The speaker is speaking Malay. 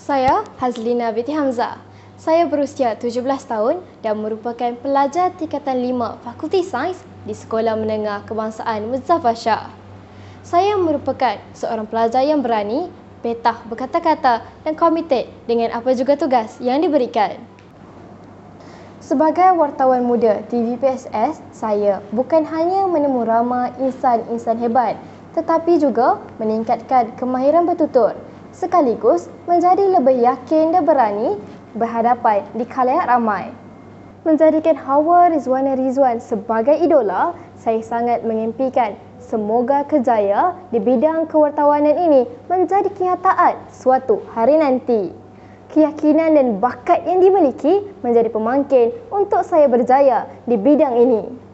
Saya Hazlina Binti Hamza. Saya berusia 17 tahun dan merupakan pelajar tingkatan 5 Fakulti Sains di Sekolah Menengah Kebangsaan Muzaffar Shah. Saya merupakan seorang pelajar yang berani, petah berkata-kata dan komited dengan apa juga tugas yang diberikan. Sebagai wartawan muda TVPSS, saya bukan hanya menemu ramai insan-insan hebat tetapi juga meningkatkan kemahiran bertutur sekaligus menjadi lebih yakin dan berani berhadapan di khalayak ramai. Menjadikan Hawa Rizwana Rizwan sebagai idola, saya sangat mengimpikan semoga kejaya di bidang kewartawanan ini menjadi kenyataan suatu hari nanti. Keyakinan dan bakat yang dimiliki menjadi pemangkin untuk saya berjaya di bidang ini.